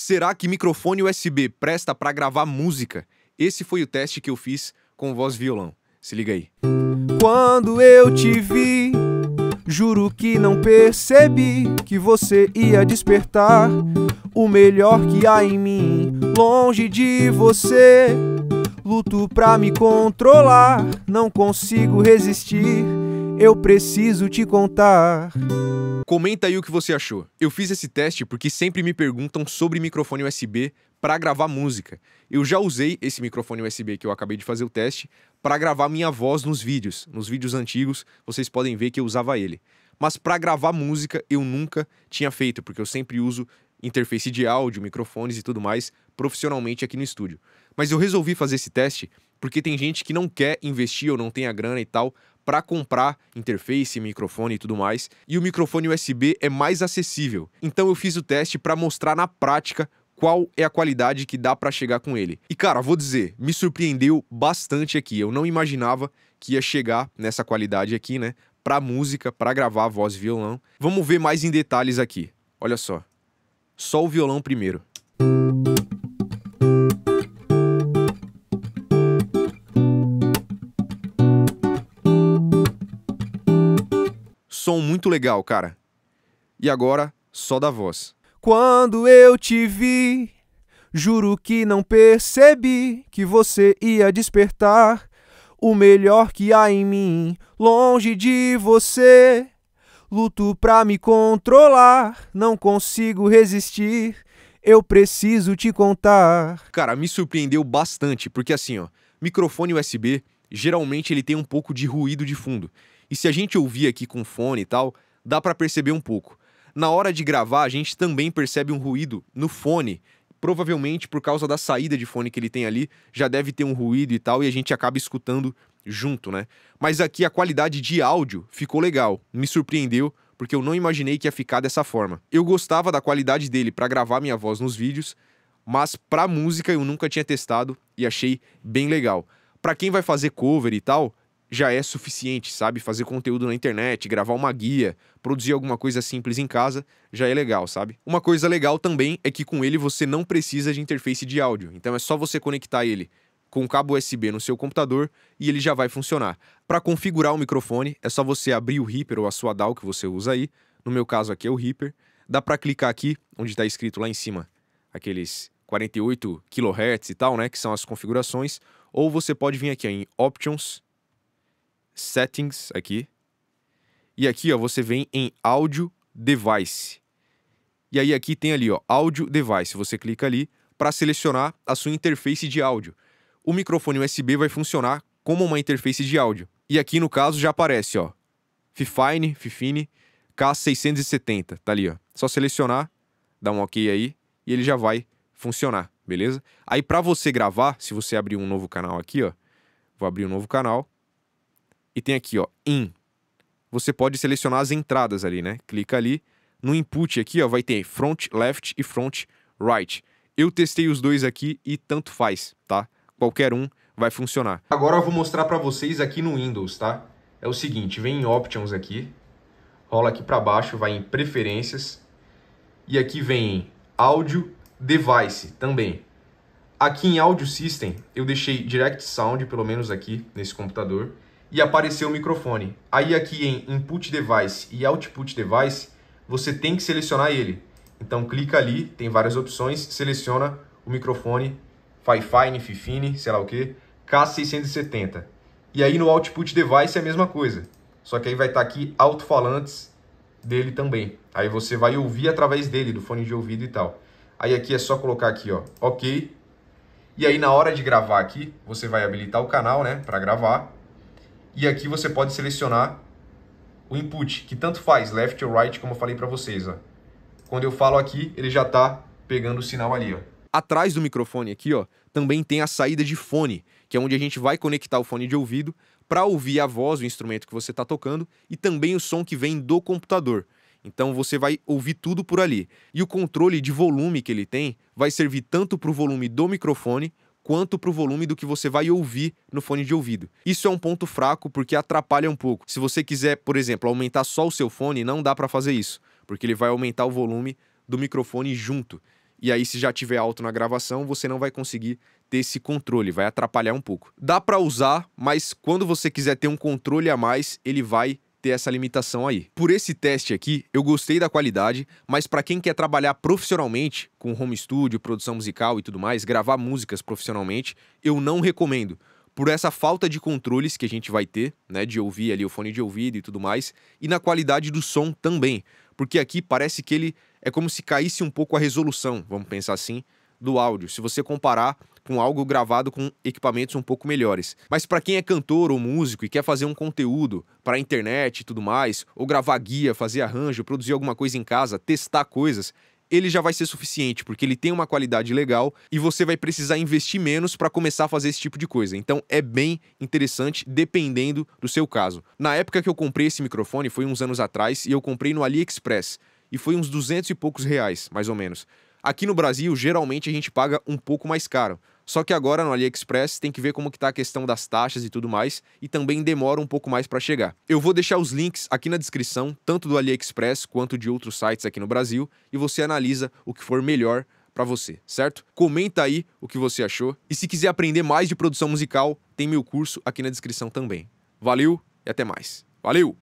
Será que microfone USB presta para gravar música? Esse foi o teste que eu fiz com voz violão. Se liga aí. Quando eu te vi, juro que não percebi que você ia despertar o melhor que há em mim, longe de você. Luto pra me controlar, não consigo resistir. Eu preciso te contar. Comenta aí o que você achou. Eu fiz esse teste porque sempre me perguntam sobre microfone USB para gravar música. Eu já usei esse microfone USB que eu acabei de fazer o teste para gravar minha voz nos vídeos. Nos vídeos antigos, vocês podem ver que eu usava ele. Mas para gravar música eu nunca tinha feito, porque eu sempre uso interface de áudio, microfones e tudo mais profissionalmente aqui no estúdio. Mas eu resolvi fazer esse teste porque tem gente que não quer investir ou não tem a grana e tal para comprar interface, microfone e tudo mais, e o microfone USB é mais acessível. Então eu fiz o teste para mostrar na prática qual é a qualidade que dá para chegar com ele. E cara, vou dizer, me surpreendeu bastante aqui. Eu não imaginava que ia chegar nessa qualidade aqui, né? Para música, para gravar voz e violão. Vamos ver mais em detalhes aqui. Olha só. Só o violão primeiro. som muito legal, cara. E agora, só da voz. Quando eu te vi, juro que não percebi que você ia despertar o melhor que há em mim, longe de você. Luto pra me controlar, não consigo resistir. Eu preciso te contar. Cara, me surpreendeu bastante, porque assim, ó, microfone USB, geralmente ele tem um pouco de ruído de fundo. E se a gente ouvir aqui com fone e tal, dá para perceber um pouco. Na hora de gravar, a gente também percebe um ruído no fone. Provavelmente por causa da saída de fone que ele tem ali, já deve ter um ruído e tal, e a gente acaba escutando junto, né? Mas aqui a qualidade de áudio ficou legal, me surpreendeu, porque eu não imaginei que ia ficar dessa forma. Eu gostava da qualidade dele para gravar minha voz nos vídeos, mas pra música eu nunca tinha testado e achei bem legal. Para quem vai fazer cover e tal, já é suficiente, sabe? Fazer conteúdo na internet, gravar uma guia, produzir alguma coisa simples em casa, já é legal, sabe? Uma coisa legal também é que com ele você não precisa de interface de áudio, então é só você conectar ele com o cabo USB no seu computador e ele já vai funcionar. Para configurar o microfone, é só você abrir o Reaper ou a sua DAW que você usa aí, no meu caso aqui é o Reaper, dá para clicar aqui, onde está escrito lá em cima, aqueles 48 kHz e tal, né, que são as configurações, ou você pode vir aqui em Options, Settings aqui. E aqui, ó, você vem em Audio Device. E aí aqui tem ali, ó, Audio Device. Você clica ali para selecionar a sua interface de áudio. O microfone USB vai funcionar como uma interface de áudio. E aqui no caso já aparece, ó, Fifine, Fifine K670, tá ali, ó. Só selecionar, dá um OK aí e ele já vai funcionar, beleza? Aí para você gravar, se você abrir um novo canal aqui, ó, vou abrir um novo canal e tem aqui, ó, in. Você pode selecionar as entradas ali, né? Clica ali. No input aqui, ó, vai ter front left e front right. Eu testei os dois aqui e tanto faz, tá? Qualquer um vai funcionar. Agora eu vou mostrar para vocês aqui no Windows, tá? É o seguinte, vem em options aqui, rola aqui para baixo, vai em preferências e aqui vem áudio device também. Aqui em áudio system eu deixei direct sound pelo menos aqui nesse computador e aparecer o microfone. Aí aqui em Input Device e Output Device, você tem que selecionar ele. Então clica ali, tem várias opções, seleciona o microfone Fifine, Fifine, sei lá o que, K670. E aí no Output Device é a mesma coisa, só que aí vai estar tá aqui alto-falantes dele também. Aí você vai ouvir através dele, do fone de ouvido e tal. Aí aqui é só colocar aqui, ó, OK. E aí na hora de gravar aqui, você vai habilitar o canal, né, para gravar e aqui você pode selecionar o input, que tanto faz, left ou right, como eu falei para vocês. Ó. Quando eu falo aqui, ele já está pegando o sinal ali. Ó. Atrás do microfone aqui, ó, também tem a saída de fone, que é onde a gente vai conectar o fone de ouvido para ouvir a voz do instrumento que você está tocando e também o som que vem do computador. Então você vai ouvir tudo por ali. E o controle de volume que ele tem vai servir tanto para o volume do microfone quanto para o volume do que você vai ouvir no fone de ouvido. Isso é um ponto fraco porque atrapalha um pouco. Se você quiser, por exemplo, aumentar só o seu fone, não dá para fazer isso, porque ele vai aumentar o volume do microfone junto. E aí, se já tiver alto na gravação, você não vai conseguir ter esse controle, vai atrapalhar um pouco. Dá para usar, mas quando você quiser ter um controle a mais, ele vai ter essa limitação aí. Por esse teste aqui, eu gostei da qualidade, mas para quem quer trabalhar profissionalmente com home studio, produção musical e tudo mais, gravar músicas profissionalmente, eu não recomendo. Por essa falta de controles que a gente vai ter, né, de ouvir ali o fone de ouvido e tudo mais, e na qualidade do som também, porque aqui parece que ele é como se caísse um pouco a resolução, vamos pensar assim, do áudio, se você comparar com algo gravado com equipamentos um pouco melhores. Mas para quem é cantor ou músico e quer fazer um conteúdo para a internet e tudo mais, ou gravar guia, fazer arranjo, produzir alguma coisa em casa, testar coisas, ele já vai ser suficiente, porque ele tem uma qualidade legal e você vai precisar investir menos para começar a fazer esse tipo de coisa. Então é bem interessante dependendo do seu caso. Na época que eu comprei esse microfone, foi uns anos atrás, e eu comprei no AliExpress, e foi uns 200 e poucos reais, mais ou menos. Aqui no Brasil, geralmente a gente paga um pouco mais caro. Só que agora no AliExpress tem que ver como que tá a questão das taxas e tudo mais, e também demora um pouco mais para chegar. Eu vou deixar os links aqui na descrição, tanto do AliExpress quanto de outros sites aqui no Brasil, e você analisa o que for melhor para você, certo? Comenta aí o que você achou, e se quiser aprender mais de produção musical, tem meu curso aqui na descrição também. Valeu e até mais. Valeu!